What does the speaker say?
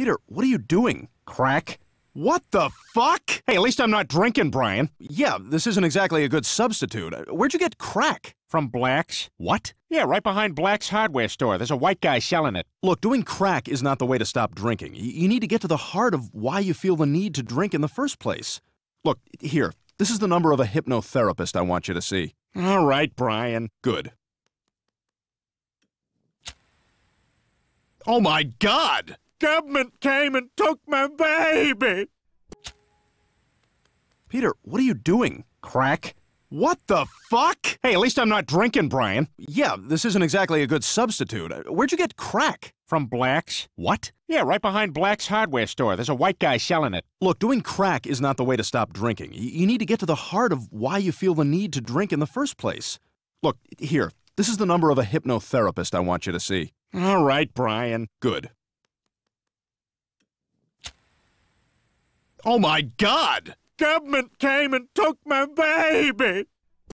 Peter, what are you doing? Crack. What the fuck? Hey, at least I'm not drinking, Brian. Yeah, this isn't exactly a good substitute. Where'd you get crack? From Black's. What? Yeah, right behind Black's hardware store. There's a white guy selling it. Look, doing crack is not the way to stop drinking. You need to get to the heart of why you feel the need to drink in the first place. Look, here, this is the number of a hypnotherapist I want you to see. All right, Brian. Good. Oh my god! government came and took my baby. Peter, what are you doing? Crack. What the fuck? Hey, at least I'm not drinking, Brian. Yeah, this isn't exactly a good substitute. Where'd you get crack? From Black's. What? Yeah, right behind Black's hardware store. There's a white guy selling it. Look, doing crack is not the way to stop drinking. You need to get to the heart of why you feel the need to drink in the first place. Look, here, this is the number of a hypnotherapist I want you to see. All right, Brian. Good. Oh my God! Government came and took my baby!